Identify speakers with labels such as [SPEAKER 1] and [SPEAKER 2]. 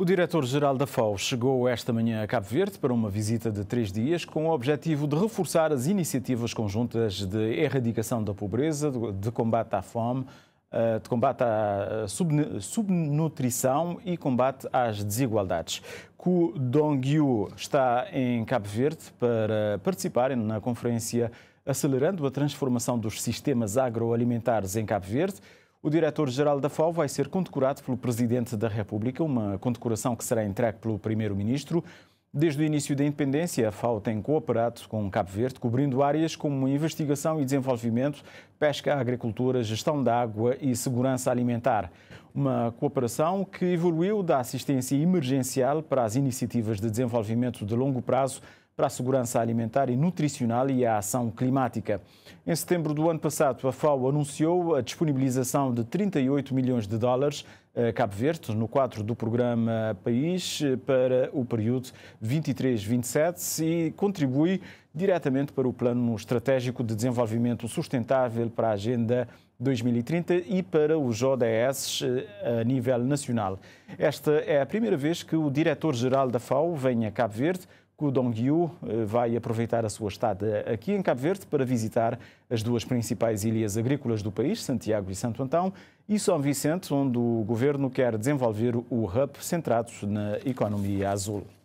[SPEAKER 1] O diretor-geral da FAO chegou esta manhã a Cabo Verde para uma visita de três dias com o objetivo de reforçar as iniciativas conjuntas de erradicação da pobreza, de combate à fome, eh, de combate à eh, subnutrição e combate às desigualdades. Ku Dongyu está em Cabo Verde para participar na conferência Acelerando a Transformação dos Sistemas Agroalimentares em Cabo Verde. O diretor-geral da FAO vai ser condecorado pelo Presidente da República, uma condecoração que será entregue pelo Primeiro-Ministro. Desde o início da independência, a FAO tem cooperado com Cabo Verde, cobrindo áreas como investigação e desenvolvimento, pesca, agricultura, gestão da água e segurança alimentar uma cooperação que evoluiu da assistência emergencial para as iniciativas de desenvolvimento de longo prazo para a segurança alimentar e nutricional e a ação climática. Em setembro do ano passado, a FAO anunciou a disponibilização de 38 milhões de dólares a eh, Cabo Verde, no quadro do programa País, eh, para o período 23-27 e contribui diretamente para o Plano Estratégico de Desenvolvimento Sustentável para a Agenda 2030 e para os ODS eh, a nível nacional. Esta é a primeira vez que o diretor-geral da FAO vem a Cabo Verde. O Dong Yu eh, vai aproveitar a sua estada aqui em Cabo Verde para visitar as duas principais ilhas agrícolas do país, Santiago e Santo Antão, e São Vicente, onde o governo quer desenvolver o hub centrado na economia azul.